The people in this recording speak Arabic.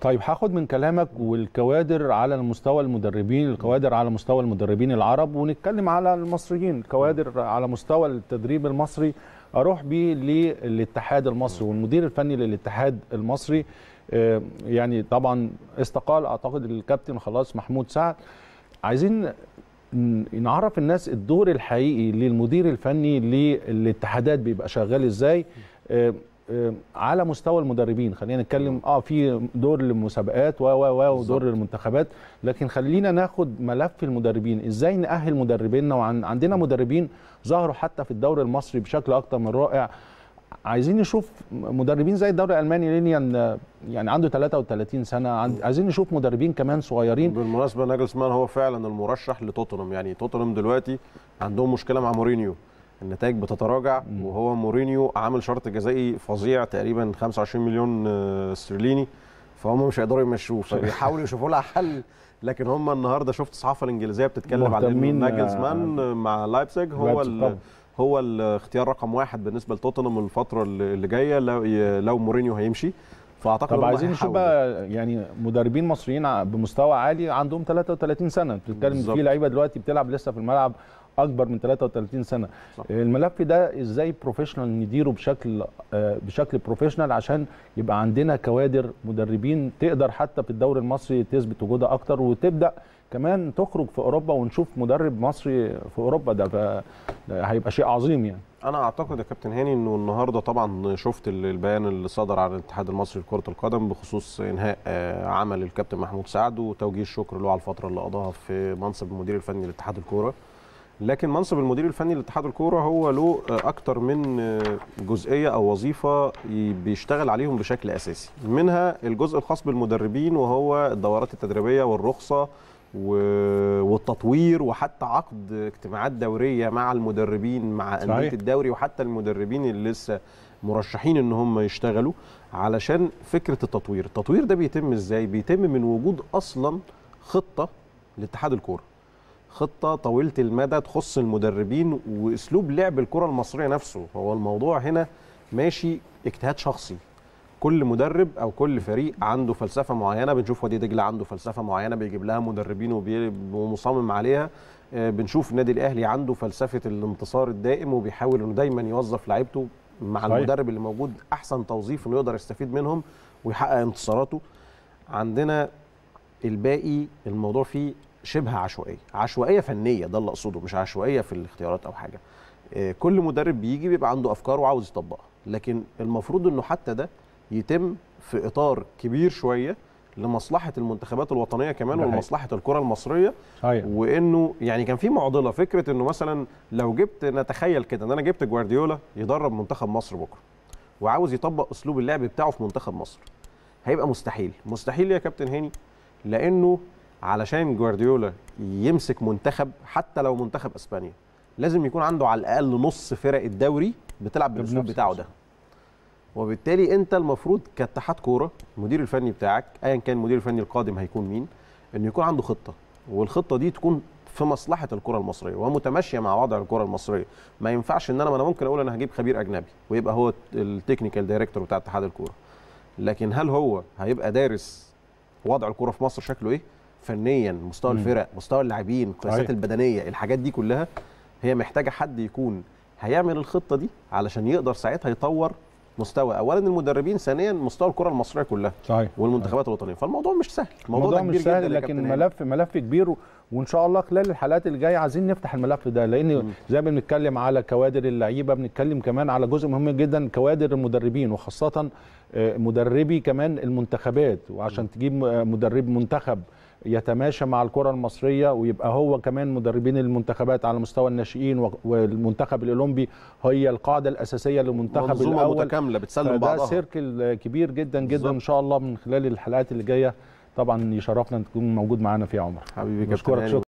طيب هاخد من كلامك والكوادر على المستوى المدربين الكوادر على مستوى المدربين العرب ونتكلم على المصريين الكوادر على مستوى التدريب المصري اروح بيه للاتحاد المصري والمدير الفني للاتحاد المصري آه، يعني طبعا استقال اعتقد الكابتن خلاص محمود سعد عايزين نعرف الناس الدور الحقيقي للمدير الفني للاتحادات بيبقى شغال ازاي آه، على مستوى المدربين خلينا نتكلم اه في دور للمسابقات و و و ودور للمنتخبات لكن خلينا ناخد ملف المدربين ازاي نأهل مدربينا وعندنا مدربين ظهروا حتى في الدوري المصري بشكل اكتر من رائع عايزين نشوف مدربين زي الدوري الالماني لينيان يعني،, يعني عنده 33 سنه عايزين نشوف مدربين كمان صغيرين بالمناسبه ناجلسمان هو فعلا المرشح لتوتنهام يعني توتنهام دلوقتي عندهم مشكله مع مورينيو النتائج بتتراجع وهو مورينيو عامل شرط جزائي فظيع تقريبا 25 مليون آه، استرليني فهم مش هيقدروا يمشوه طيب. فبيحاولوا يشوفوا لها حل لكن هم النهارده شفت الصحافه الانجليزيه بتتكلم على ان آه، ناجلزمان مع لايبزيج هو هو الاختيار رقم واحد بالنسبه لتوتنهام الفتره اللي جايه لو لو مورينيو هيمشي فاعتقد طب عايزين نشوف بقى يعني مدربين مصريين بمستوى عالي عندهم 33 سنه بتتكلم في لعيبه دلوقتي بتلعب لسه في الملعب اكبر من 33 سنه صح. الملف ده ازاي بروفيشنال نديره بشكل آه، بشكل بروفيشنال عشان يبقى عندنا كوادر مدربين تقدر حتى في الدوري المصري تثبت وجودها اكتر وتبدا كمان تخرج في اوروبا ونشوف مدرب مصري في اوروبا ده هيبقى شيء عظيم يعني انا اعتقد يا كابتن هاني انه النهارده طبعا شفت البيان اللي صدر عن الاتحاد المصري لكره القدم بخصوص انهاء آه، عمل الكابتن محمود سعد وتوجيه الشكر له على الفتره اللي قضاها في منصب المدير الفني لاتحاد الكوره لكن منصب المدير الفني لاتحاد الكوره هو له اكتر من جزئيه او وظيفه بيشتغل عليهم بشكل اساسي منها الجزء الخاص بالمدربين وهو الدورات التدريبيه والرخصه والتطوير وحتى عقد اجتماعات دوريه مع المدربين مع انديه الدوري وحتى المدربين اللي لسه مرشحين ان هم يشتغلوا علشان فكره التطوير التطوير ده بيتم ازاي بيتم من وجود اصلا خطه لاتحاد الكوره خطه طويله المدى تخص المدربين واسلوب لعب الكره المصريه نفسه هو الموضوع هنا ماشي اجتهاد شخصي كل مدرب او كل فريق عنده فلسفه معينه بنشوف وادي دجله عنده فلسفه معينه بيجيب لها مدربين ومصمم عليها آه، بنشوف النادي الاهلي عنده فلسفه الانتصار الدائم وبيحاول انه دايما يوظف لعيبته مع المدرب اللي موجود احسن توظيف انه يقدر يستفيد منهم ويحقق انتصاراته عندنا الباقي الموضوع فيه شبه عشوائيه عشوائيه فنيه ده اللي اقصده مش عشوائيه في الاختيارات او حاجه آه، كل مدرب بيجي بيبقى عنده افكار وعاوز يطبقها لكن المفروض انه حتى ده يتم في اطار كبير شويه لمصلحه المنتخبات الوطنيه كمان ولمصلحه الكره المصريه هي. وانه يعني كان في معضله فكره انه مثلا لو جبت نتخيل كده ان انا جبت جوارديولا يدرب منتخب مصر بكره وعاوز يطبق اسلوب اللعب بتاعه في منتخب مصر هيبقى مستحيل مستحيل يا كابتن هاني لانه علشان جوارديولا يمسك منتخب حتى لو منتخب اسبانيا لازم يكون عنده على الاقل نص فرق الدوري بتلعب بالاسلوب بتاعه ده وبالتالي انت المفروض كاتحاد كوره المدير الفني بتاعك ايا كان المدير الفني القادم هيكون مين انه يكون عنده خطه والخطه دي تكون في مصلحه الكره المصريه ومتماشيه مع وضع الكره المصريه ما ينفعش ان انا ما انا ممكن اقول انا هجيب خبير اجنبي ويبقى هو التكنيكال دايركتور بتاع اتحاد الكوره لكن هل هو هيبقى دارس وضع الكره في مصر شكله ايه فنيا مستوى مم. الفرق مستوى اللاعبين القياسات البدنيه الحاجات دي كلها هي محتاجه حد يكون هيعمل الخطه دي علشان يقدر ساعتها يطور مستوى اولا المدربين ثانيا مستوى الكره المصريه كلها صحيح والمنتخبات صحيح. الوطنيه فالموضوع مش سهل الموضوع, الموضوع مش سهل لكن ملف ملف كبير وان شاء الله خلال الحلقات الجايه عايزين نفتح الملف ده لان زي ما بنتكلم على كوادر اللعيبه بنتكلم كمان على جزء مهم جدا كوادر المدربين وخاصه آه، مدربي كمان المنتخبات وعشان تجيب آه، مدرب منتخب يتماشى مع الكره المصريه ويبقى هو كمان مدربين المنتخبات على مستوى الناشئين والمنتخب الاولمبي هي القاعده الاساسيه للمنتخب الاول متكامله بتسلم بعضها ده سيركل كبير جدا جدا ان شاء الله من خلال الحلقات اللي جايه طبعا يشرفنا ان تكون موجود معانا فيها عمر حبيبي كابتن